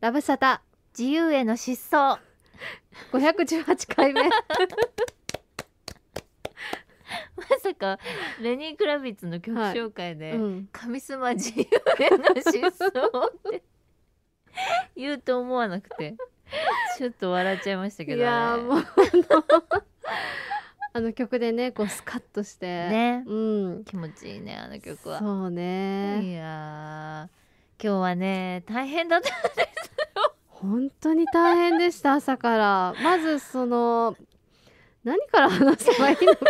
ラブサタ自由への失踪518回目 まさかレニー・クラビッツの曲紹介で「はいうん、神様自由への失踪」って言うと思わなくてちょっと笑っちゃいましたけど、ね、いやもうあの曲でねこうスカッとしてね、うん、気持ちいいねあの曲はそうねいや今日はね大変だったんですよ本当に大変でした朝からまずその何から話せばいいのか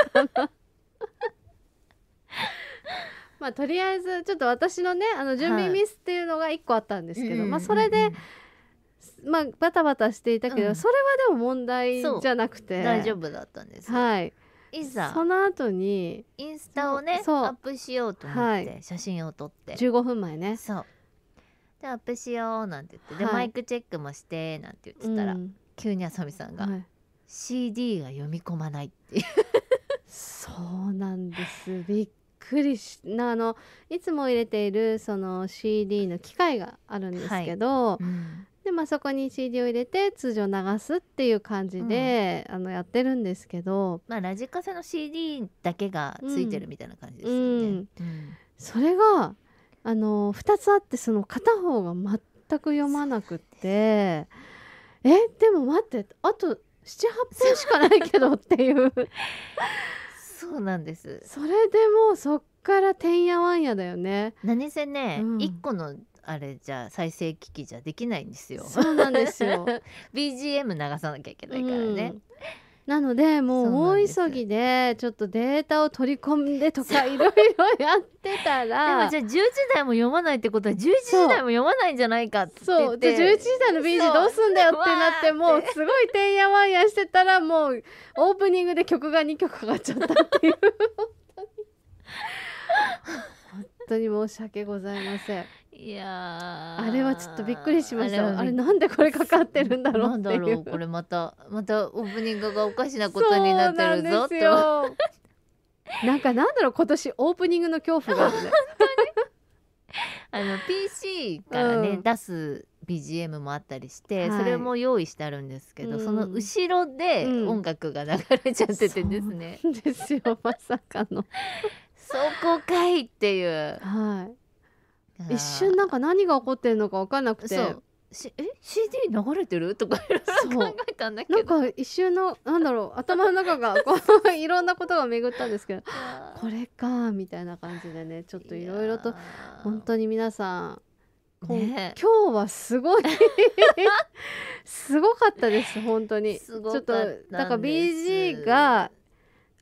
な まあとりあえずちょっと私のねあの準備ミスっていうのが1個あったんですけど、はい、まあ、それで、まあ、バタバタしていたけど、うん、それはでも問題じゃなくて大丈夫だったんですはいいざその後にインスタをねアップしようと思って写真を撮って、はい、15分前ねそうじゃあアップしようなんて言って、でマイクチェックもしてなんて言ってたら、うん急にあさみさんが、はい CD が読み込まないっていうそうなんです びっくりしなあのいつも入れているその CD の機械があるんですけど、はいうん、でまあ、そこに CD を入れて通常流すっていう感じで、うん、あのやってるんですけど、まあ、ラジカセの CD だけがついてるみたいな感じですよね。うん、それがあの2つあってその片方が全く読まなくてえでも待ってあと78分しかないけどっていうそうなんですそれでもうそっからてんやわんやだよね何せね、うん、1個のあれじゃ再生機器じゃできないんですよそうなんですよ BGM 流さなきゃいけないからね、うんなのでもう大急ぎでちょっとデータを取り込んでとかいろいろやってたらでもじゃあ11時台も読まないってことは11時台も読まないんじゃないかってそうじゃあ11時台の BG どうすんだよってなってもうすごいてんやわんやしてたらもうオープニングで曲が2曲かかっちゃったっていう 本当に申し訳ございません。いやあれはちょっとびっくりしましたあれなんでこれかかってるんだろうっていうこれまたまたオープニングがおかしなことになってるぞとなんかなんだろう今年オープニングの恐怖があるねあの PC からね、うん、出す BGM もあったりして、はい、それも用意してあるんですけど、うん、その後ろで音楽が流れちゃっててですね、うん、ですよまさかのそこかいっていうはい一瞬なんか何が起こってるのか分かんなくてそうしえ CD 流れてるとか考えたんだけどなんか一瞬のなんだろう頭の中がこういろんなことが巡ったんですけど これかみたいな感じでねちょっといろいろと本当に皆さん、ね、今日はすごい すごかったです本当にちょっとだから BG が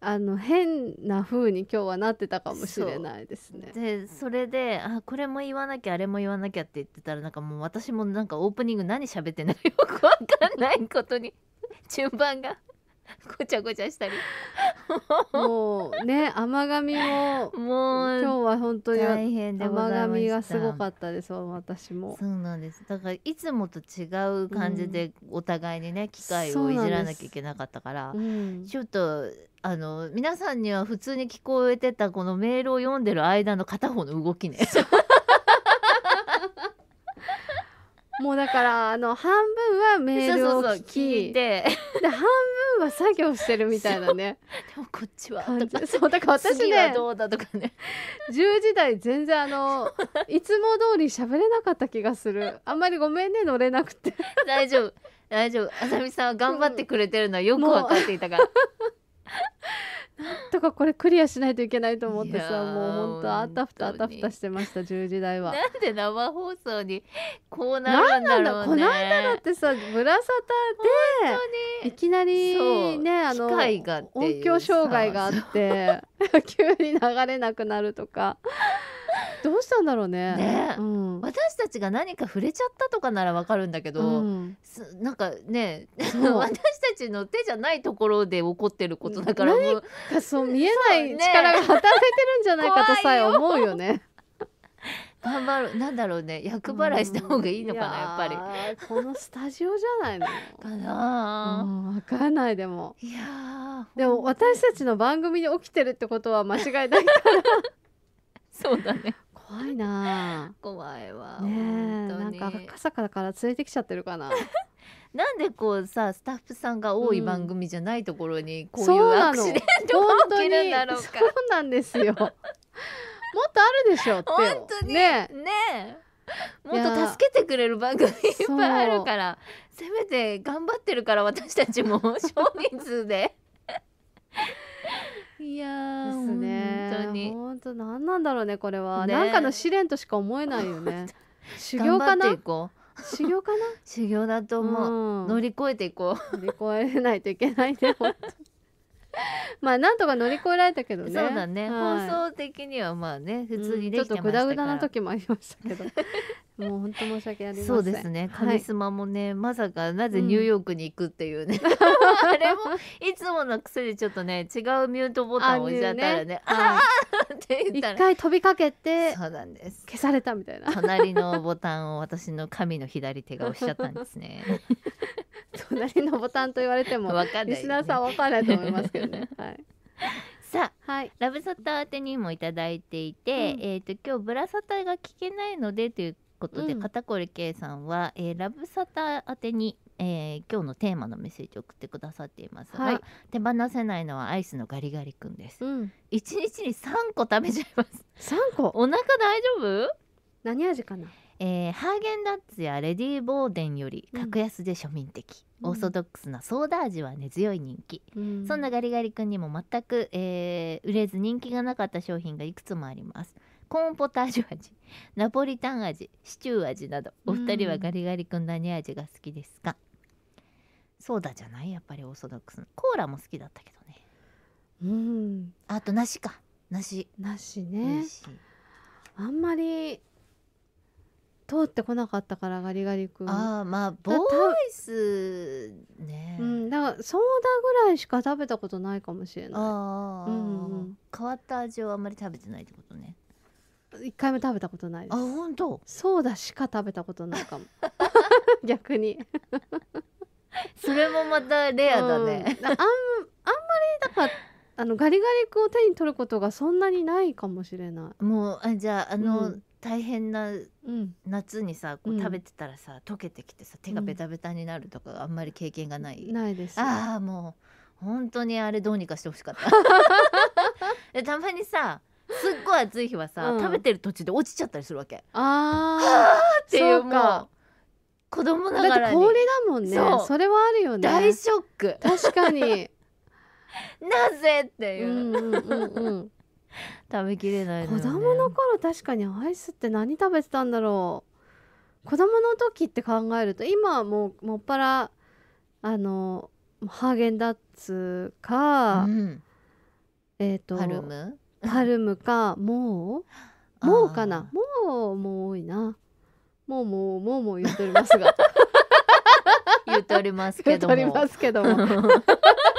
あの変な風に今日はなってたかもしれないですね。でそれであこれも言わなきゃあれも言わなきゃって言ってたらなんかもう私もなんかオープニング何喋ってんのよくわかんないことに 順番が ごちゃごちゃしたりもうね甘がみももう今日は本当に大変で甘がみがすごかったです私もそうなんですだからいつもと違う感じでお互いにね、うん、機械をいじらなきゃいけなかったから、うん、ちょっとあの皆さんには普通に聞こえてたこのメールを読んでる間の片方の動きねもうだからあの半分はメールを聞いてで半分は作業してるみたいなねでもこっちはそうだから私ねどうだとかね10時台全然あのいつも通り喋れなかった気がするあんまりごめんね乗れなくて大丈夫大丈夫あさみさんは頑張ってくれてるのはよく分かっていたからな んとかこれクリアしないといけないと思ってさもうほんとあたふたあたふたしてました10時台は。なんで生放送にこうなるんだろう、ね、この間だってさ「ブラサタで」でいきなりねあの音響障害があって 急に流れなくなるとか。どうしたんだろうねね、うん、私たちが何か触れちゃったとかならわかるんだけど、うん、なんかね 私たちの手じゃないところで起こってることだから何かそう見えない力が働いてるんじゃないかとさえ思うよね。頑張るなんだろうね役払いした方がいいのかな、うん、やっぱりこのスタジオじゃないのかな、うん、分かんないでもいやでも私たちの番組に起きてるってことは間違いないからそうだね怖いな怖いわねなんか赤坂から連れてきちゃってるかな なんでこうさスタッフさんが多い番組じゃないところにこういうアクシデントが起きるんだろうか、そうなんですよもっとあるでしょって本当にねねもっと助けてくれる番組いっぱいあるからせめて頑張ってるから私たちも少 人数でいやですね当に本当何なんだろうねこれは、ね、なんかの試練としか思えないよね 修行かな修行かな 修行だと思う、うん、乗り越えていこう乗り越えないといけないね本当に まあなんとか乗り越えられたけどねそうだね、はい、放送的にはまあね普通にできてましたから、うん、ちょっとグダグダな時もありましたけどもう本当申し訳ありませんそうですねカリスマもね、はい、まさかなぜニューヨークに行くっていうね、うん、あれもいつものくせにちょっとね違うミュートボタンを押しちゃったらね あね、って言一回飛びかけてそうなんです消されたみたいな隣のボタンを私の神の左手が押しちゃったんですね 隣のボタンと言われてもわかんない、ね、リスナーさん分かんないと思いますけどね。はい。さあ、はい、ラブサタ宛てにもいただいていて、うん、えっ、ー、と今日ブラサタが聞けないのでということで、うん、片けいさんは、えー、ラブサタ宛てにえー、今日のテーマのメッセージを送ってくださっていますが、はい、手放せないのはアイスのガリガリ君です、うん、日に三個食べちゃいます三個お腹大丈夫何味かなえー、ハーゲンダッツやレディー・ボーデンより格安で庶民的、うん、オーソドックスなソーダ味は根、ね、強い人気、うん、そんなガリガリ君にも全く、えー、売れず人気がなかった商品がいくつもありますコーンポタージュ味 ナポリタン味シチュー味などお二人はガリガリ君何味が好きですか、うん、ソーダじゃないやっぱりオーソドックスコーラも好きだったけどねうんあと梨か梨梨ねあんまり通ってこなかったからガリガリ君ああまあボーイスねうんだからソーダぐらいしか食べたことないかもしれないああ、うん、変わった味をあんまり食べてないってことね一回も食べたことないですあ本当ソーダしか食べたことないかも 逆にそれもまたレアだね、うん、あんあんまりだからあのガリガリ君を手に取ることがそんなにないかもしれないもうあじゃああの、うん大変な夏にさ、こう食べてたらさ溶けてきてさ手がベタベタになるとか、あんまり経験がない。ないです。ああもう本当にあれどうにかしてほしかった。でたまにさすっごい暑い日はさ、うん、食べてる途中で落ちちゃったりするわけ。ああっていうか。子供ながらにだだもんねそれはあるよね大ショック確かに なぜっていううんうんうん、うん食べきれない、ね、子供の頃確かにアイスって何食べてたんだろう子供の時って考えると今はもうもっぱらあのハーゲンダッツか、うん、えっ、ー、とパルムパルムかもうもうかなもうもう多いなもうもうもうもう言っておりますが 言っておりますけども 言っておりますけども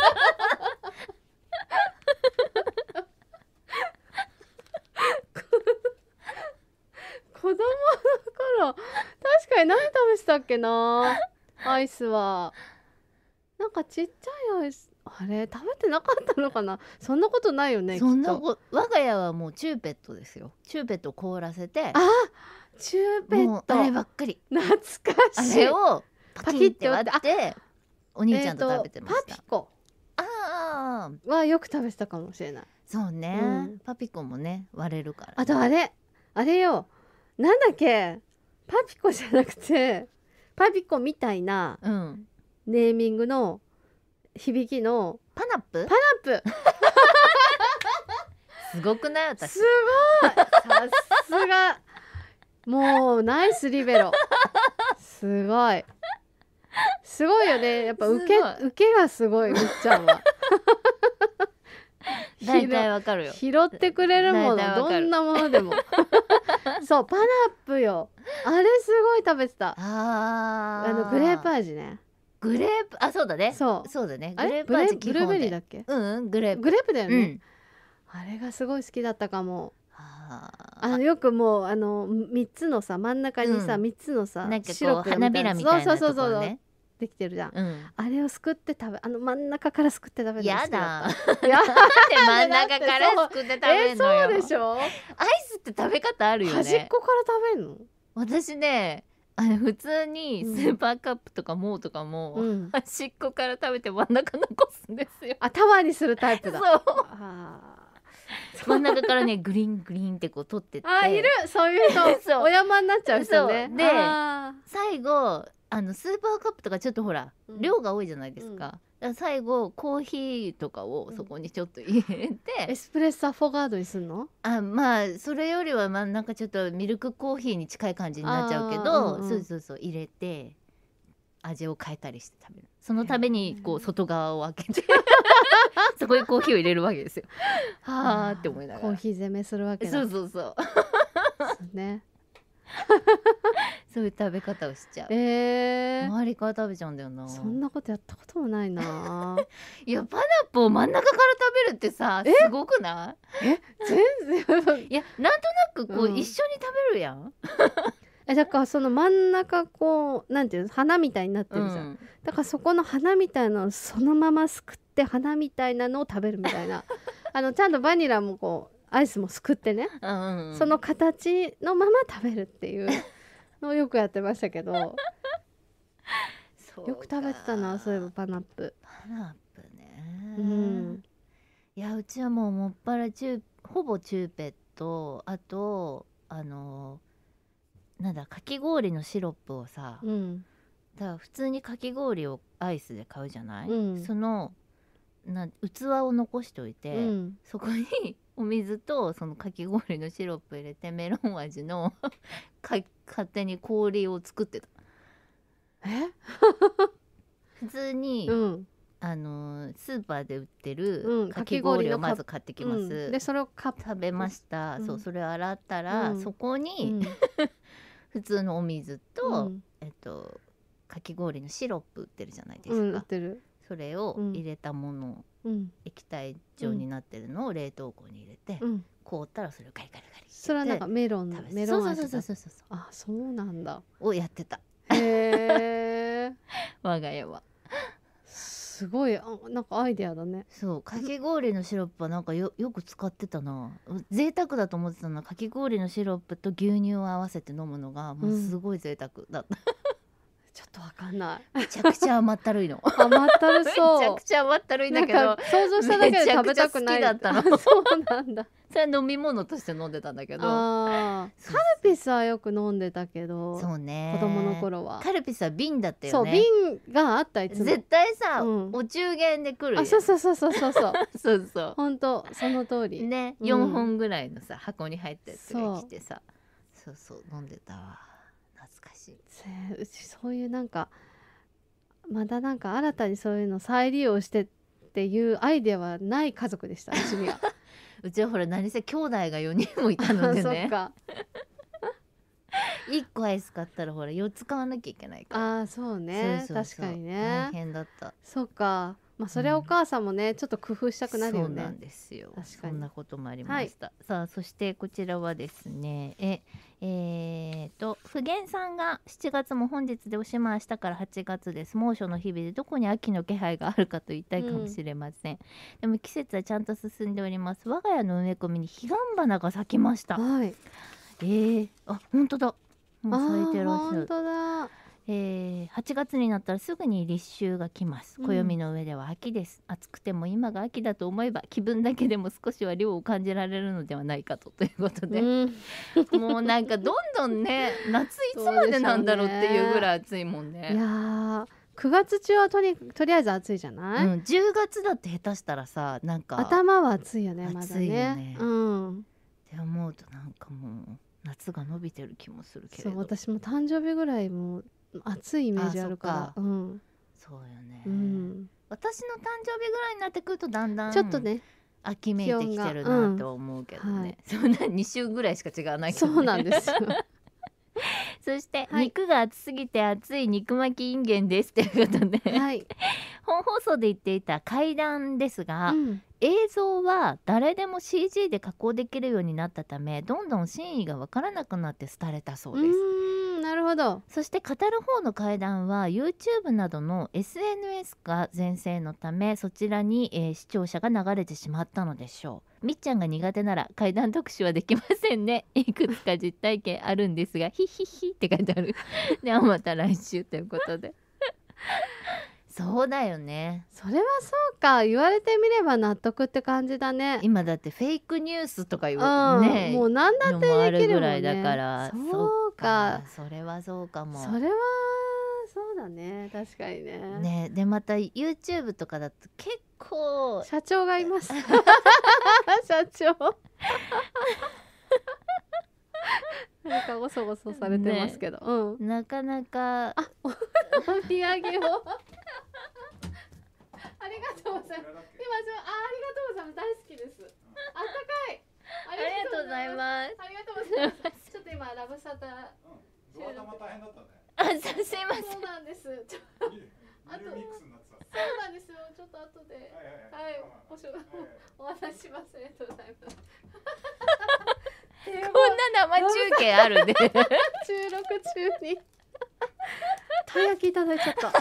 供の頃確かに何食べてたっけなアイスはなんかちっちゃいアイスあれ食べてなかったのかなそんなことないよねそんなこ我が家はもうチューペットですよチューペット凍らせてあチューペットあればっかり懐かしいあれをパキッて割ってお兄ちゃんと食べてました、パピコああはよく食べてたかもしれないそうね、うん、パピコもね割れるから、ね、あとあれあれよなんだっけパピコじゃなくてパピコみたいなネーミングの響きのパナップパナップすごくない私すごいさすがもうナイスリベロすごいすごいよねやっぱ受け受けがすごいみっちゃんは大体わかるよ拾ってくれるものどんなものでも そうパナップよあれすごい食べてたああのグレープ味ねグレープあそうだねそうそうだねグレープ味基本でだっけうんグレープグレープだよね、うん、あれがすごい好きだったかもあのよくもうあの3つのさ真ん中にさ、う3つのさなんかこう花びらみたいなところねそうそうそうそうできてるじゃん、うん、あれをすくって食べあの真ん中からすくって食べるやだ や真ん中からすくって食べるのよ、えそうでしょアイスって食べ方あるよ、ね、端っこから食べるの私ねあの普通にスーパーカップとかもうとかも、うん、端っこから食べて真ん中残すんですよ頭にするタイプだそうあ真ん中からねグリングリンってこう取ってってあいるそういう人 お山になっちゃう人ねで最後あのスーパーカップとかちょっとほら、うん、量が多いじゃないですか。うん、最後コーヒーとかをそこにちょっと入れて、うん、エスプレッサフォガードにすんのあまあそれよりはまあなんかちょっとミルクコーヒーに近い感じになっちゃうけど、うんうん、そうそうそう入れて味を変えたりして食べるそのためにこう外側を開けて そこにコーヒーを入れるわけですよ。はあって思いながらコーヒー攻めするわけそうそうそう。ね そういう食べ方をしちゃうえー、周りから食べちゃうんだよなそんなことやったこともないな いやパナップを真ん中から食べるってさすごくないえ全然いやなんとなくこう、うん、一緒に食べるやんえだからその真ん中こうなんていうの花みたいになってるじゃん、うん、だからそこの花みたいなのそのまますくって花みたいなのを食べるみたいな あのちゃんとバニラもこうアイスもすくってね、うんうん、その形のまま食べるっていうのよくやってましたけどよく食べてたなそういえばパナップパナップねうんいやうちはもうもっぱらチュほぼチューペットあとあのなんだかき氷のシロップをさ、うん、だ普通にかき氷をアイスで買うじゃない、うん、そのな器を残しておいて、うん、そこにお水とそのかき氷のシロップ入れてメロン味の か勝手に氷を作ってたえ 普通に、うん、あのスーパーで売ってるかき氷をまず買ってきます、うん、でそれを食べました、うん、そうそれを洗ったら、そこに 普通のお水と、えっとかき氷のシロップ売ってるじゃないですか、それを入れたもの液体状になってるのを冷凍庫に入れて、凍ったらそれをガリガリガリそれはなんかメロンメロン味そうそうそうそうそうあそうなんだをやってたへえ 我が家はすごいあなんかアイデアだねそうかき氷のシロップはなんかよよく使ってたな贅沢だと思ってたのかき氷のシロップと牛乳を合わせて飲むのがもうすごい贅沢だった、うんちょっとわかんない。めちゃくちゃ甘ったるいの。甘ったるそう。めちゃくちゃ甘ったるいんだけど、想像しただけで食べたくない。そうなんだ。それ飲み物として飲んでたんだけど。カルピスはよく飲んでたけど。そうね。子供の頃は。カルピスは瓶だったよね。そう瓶があったいつも。絶対さ、うん、お中元で来るあ、そうそうそうそうそうそう。そうそう。本当その通り。ね、四、本ぐらいのさ箱に入ったそう。来てさ、そうそう飲んでたわ。難しいうちそういうなんかまだなんか新たにそういうの再利用してっていうアイデアはない家族でしたうちには うちはほら何せ兄弟が4人もいたのでね1 個アイス買ったらほら4つ買わなきゃいけないからああそうね確かにね大変だったそうかまあそれはお母さんもね、うん、ちょっと工夫したくなるよね。そうなんですよ。確かに。そんなこともありました。はい、さあそしてこちらはですね、ええー、と普賢さんが七月も本日でおしまいしたから八月です。猛暑の日々でどこに秋の気配があるかと言いたいかもしれません。うん、でも季節はちゃんと進んでおります。我が家の植え込みに彼岸花が咲きました。はい。ええー、あ本当だ。もう咲いてらっしゃる。本当だ。えー、8月になったらすぐに立秋が来ます暦の上では秋です、うん、暑くても今が秋だと思えば気分だけでも少しは涼を感じられるのではないかとということで、うん、もうなんかどんどんね 夏いつまでなんだろうっていうぐらい暑いもんね。ねいや9月中はとりとりあえず暑いじゃない、うん、10月だって下手したらさなんか頭は暑いよねまだね。ねうん、って思うとなんかもう夏が伸びてる気もするけどそう私も誕生日ぐらいもう暑いイメージあるから。うん、そうよね、うん、私の誕生日ぐらいになってくるとだんだんちょっとね秋めいてきてるなと思うけどね、うんはい、そんな2週ぐらいしか違わないけど、ね、そうなんですよ そして、はい、肉が熱すぎて熱い肉巻きインゲンですということで、はい、本放送で言っていた階段ですが、うん、映像は誰でも CG で加工できるようになったためどんどん真意が分からなくなって廃れたそうです。なるほどそして語る方の階段は YouTube などの SNS が全盛のためそちらに、えー、視聴者が流れてしまったのでしょうみっちゃんが苦手なら階段特集はできませんね いくつか実体験あるんですがヒヒヒって書いてあるではまた来週ということでそうだよねそれはそうか言われてみれば納得って感じだね今だってフェイクニュースとか言う、ねもう何だってできるぐらいだからそうかそれはそうかもそれはそうだね確かにねねでまた YouTube とかだと結構社長がいます 社長なんかごそごそされてますけど、ねうん、なかなかあお土産をありがとうございます。今そのあありがとうございます大好きです。あったかい。ありがとうございます。ありがとうございます。ちょっと今ラブサタ収録。あ、すいません。そうなんです。ちょあとそうなんですよ。ちょっと後で、はい、おしお話します。ありがとうございます。こんな生中継あるね。収録中に。たい焼きいただいちゃった。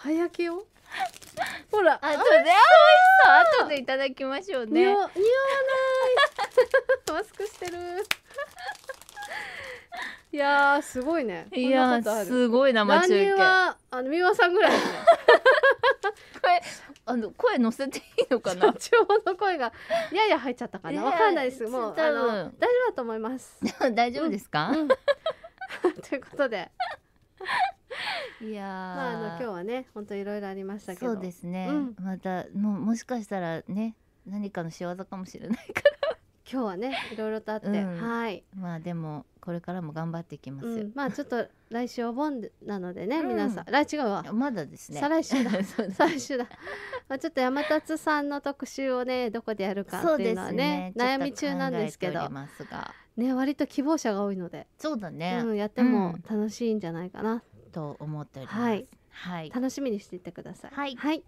たい焼きを。ほらあとで美味しそう後でいただきましょうね匂わない マスクしてるいやすごいねいやすごい生中継はあの美輪さんぐらい、これあの声乗せていいのかなちょうど声がやや入っちゃったかなわかんないですもうあの大丈夫だと思います 大丈夫ですか、うんうん、ということでいやまああの今日はね本当いろいろありましたけどそうですね、うん、またももしかしたらね何かの仕業かもしれないから今日はねいろいろとあって、うん、はいまあでもこれからも頑張っていきます、うん、まあちょっと来週お盆なのでね、皆さん来週は。まだですね再来週だ だまあちょっと山達さんの特集をねどこでやるかっていうのはね、ね、悩み中なんですけどね割と希望者が多いのでそうだね、うん、やっても楽しいんじゃないかなと思っております。はい、はい、楽しみにしていてください。はい、はい